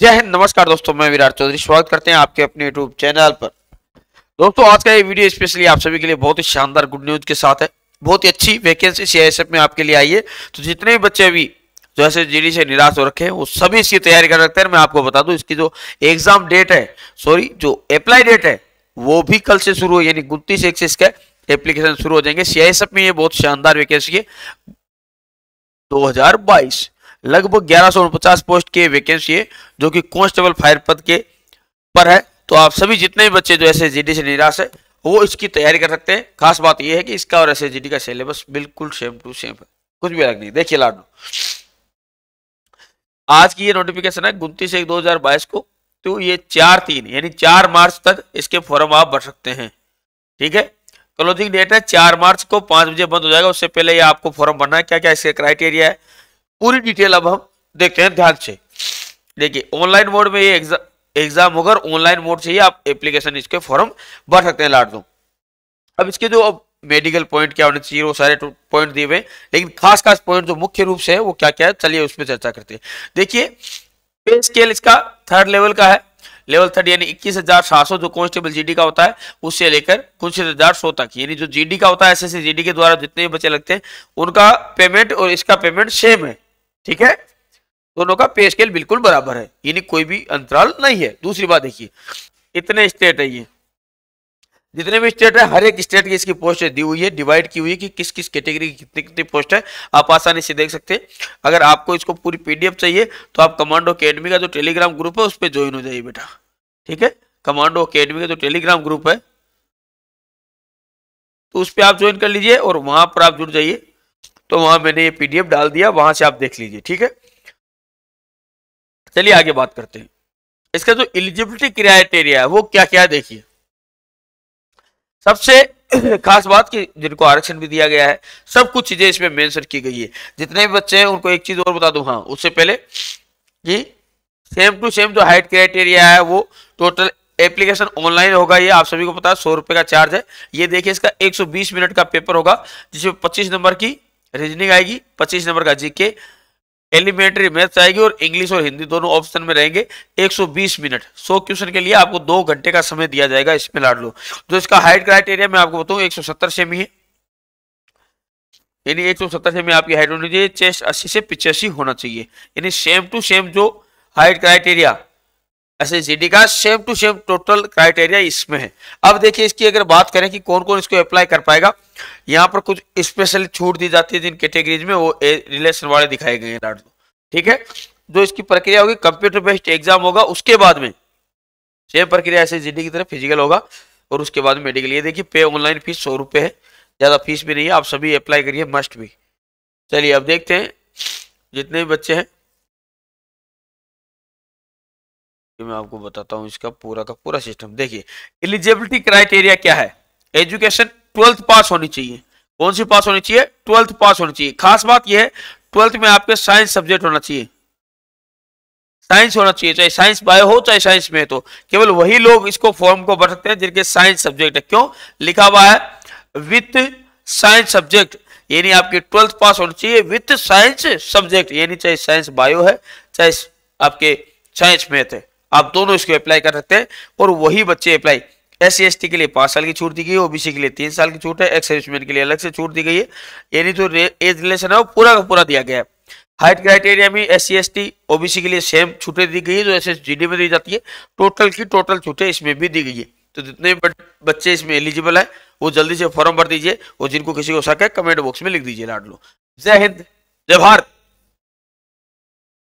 जय हिंद नमस्कार दोस्तों मैं विराट चौधरी स्वागत करते हैं आपके अपने यूट्यूब चैनल पर दोस्तों आज का ये वीडियो स्पेशली आप सभी के लिए बहुत ही शानदार गुड न्यूज के साथ है बहुत ही अच्छी वैकेंसी सी में आपके लिए आई है तो जितने भी बच्चे अभी जो ऐसे जी से निराश हो रखे हैं वो सभी इसकी तैयारी कर रखते हैं मैं आपको बता दू इसकी जो एग्जाम डेट है सॉरी जो अप्लाई डेट है वो भी कल से शुरू हो यानी एक से इसका एप्लीकेशन शुरू हो जाएंगे सीआईएसएफ में ये बहुत शानदार वैकेंसी है दो लगभग ग्यारह पोस्ट के वैकेंसी है जो कि कॉन्स्टेबल फायर पद के पर है तो आप सभी जितने भी बच्चे जो एस से निराश है वो इसकी तैयारी कर सकते हैं खास बात यह है कि इसका और एस का सिलेबस बिल्कुल सेम टू सेम है कुछ भी अलग नहीं देखिए लाडो आज की ये नोटिफिकेशन है उनतीस एक दो हजार बाईस को तो ये चार तीन यानी चार मार्च तक इसके फॉर्म आप भर सकते हैं ठीक है क्लोजिंग डेट है चार मार्च को पांच बजे बंद हो जाएगा उससे पहले ये आपको फॉर्म भरना है क्या क्या इसके क्राइटेरिया है पूरी डिटेल अब हम देखते हैं ध्यान से देखिए ऑनलाइन मोड में ये एग्जाम होकर ऑनलाइन मोड से ही आप एप्लीकेशन इसके फॉर्म भर सकते हैं लाट दो अब इसके जो अब मेडिकल पॉइंट क्या होने चाहिए वो सारे पॉइंट तो दिए हुए लेकिन खास खास पॉइंट जो मुख्य रूप से है वो क्या क्या है चलिए उसमें चर्चा करते हैं देखिए पे स्केल इसका थर्ड लेवल का है लेवल थर्ड यानी इक्कीस हजार सात सौ जो कांस्टेबल जीडी का होता है उससे लेकर कुछ हजार सौ तक यानी जो जीडी का होता है एस एस जीडी के द्वारा जितने भी बच्चे लगते हैं उनका पेमेंट और इसका पेमेंट सेम है ठीक है दोनों का पे स्केल बिल्कुल बराबर है यानी कोई भी अंतराल नहीं है दूसरी बात देखिए इतने स्टेट है ये जितने भी स्टेट है हर एक स्टेट की इसकी पोस्ट दी हुई है डिवाइड की हुई है कि किस किस कैटेगरी की कितनी कितनी पोस्ट है आप आसानी से देख सकते हैं अगर आपको इसको पूरी पीडीएफ चाहिए तो आप कमांडो अकेडमी का जो टेलीग्राम ग्रुप है उस पर ज्वाइन हो जाइए बेटा ठीक है कमांडो अकेडमी का जो टेलीग्राम ग्रुप है तो उस पर आप ज्वाइन कर लीजिए और वहां पर आप जुड़ जाइए तो वहां मैंने ये पीडीएफ डाल दिया वहां से आप देख लीजिए ठीक है चलिए आगे बात करते हैं इसका जो एलिजिबिलिटी क्राइटेरिया है वो क्या क्या है देखिए सबसे खास बात कि जिनको आरक्षण भी दिया गया है सब कुछ चीजें इसमें मेंशन की गई है जितने भी बच्चे हैं उनको एक चीज और बता दू हाँ उससे पहले कि सेम टू सेम जो हाइट क्राइटेरिया है वो टोटल एप्लीकेशन ऑनलाइन होगा ये आप सभी को पता है सौ रुपए का चार्ज है ये देखिए इसका 120 मिनट का पेपर होगा जिसमें 25 नंबर की रीजनिंग आएगी पच्चीस नंबर का जीके एलिमेंट्री मैथ्स आएगी और इंग्लिश और हिंदी दोनों ऑप्शन में रहेंगे 120 मिनट 100 क्वेश्चन के लिए आपको दो घंटे का समय दिया जाएगा इसमें लाड लो जो इसका हाइट क्राइटेरिया मैं आपको बताऊं 170 सेमी है यानी 170 सेमी आपकी हाइट होनी चाहिए चेस्ट 80 से पिचासी होना चाहिए यानी सेम टू सेम जो हाइट क्राइटेरिया जी डी का same to same total criteria इसमें है अब देखिए इसकी अगर बात करें कि कौन कौन इसको अप्लाई कर पाएगा यहाँ पर कुछ स्पेशल छूट दी जाती है जिन कैटेगरीज में वो रिलेशन वाले दिखाए गए हैं ठीक है जो इसकी प्रक्रिया होगी कंप्यूटर बेस्ड एग्जाम होगा उसके बाद में सेम प्रक्रिया ऐसे जीडी की तरह फिजिकल होगा और उसके बाद मेडिकल ये देखिए पे ऑनलाइन फीस सौ रुपये है ज़्यादा फीस भी नहीं है आप सभी अप्लाई करिए मस्ट भी चलिए अब देखते हैं जितने भी बच्चे हैं कि मैं आपको बताता हूँ इसका पूरा का पूरा सिस्टम देखिए एलिजिबिलिटी क्राइटेरिया क्या है एजुकेशन ट्वेल्थ पास होनी चाहिए कौन सी पास होनी चाहिए ट्वेल्थ पास होनी चाहिए खास बात यह है ट्वेल्थ में आपके साइंस सब्जेक्ट होना चाहिए साइंस होना चाहिए चाहे साइंस बायो हो चाहे साइंस में तो केवल वही लोग इसको फॉर्म को भर सकते हैं जिनके साइंस सब्जेक्ट है क्यों लिखा हुआ है विथ साइंस सब्जेक्ट यानी आपकी ट्वेल्थ पास होनी चाहिए विथ साइंस सब्जेक्ट यानी चाहे साइंस बायो है चाहे आपके साइंस मैथ है आप दोनों इसको अप्लाई कर सकते हैं और वही बच्चे अप्लाई एस सी के लिए पाँच साल की छूट दी गई है ओबीसी के लिए तीन साल की छूट है एक्स सर्विसमैन के लिए अलग से छूट दी गई है यानी जो एज रिलेशन है वो पूरा का पूरा दिया गया है हाइट क्राइटेरिया में एस सी ओबीसी के लिए सेम छूटें दी गई है जो एस एस में दी जाती है टोटल की टोटल छूटें इसमें भी दी गई है तो जितने बच्चे इसमें एलिजिबल है वो जल्दी से फॉर्म भर दीजिए और जिनको किसी को शक है कमेंट बॉक्स में लिख दीजिए लाड लो जय हिंद जय भारत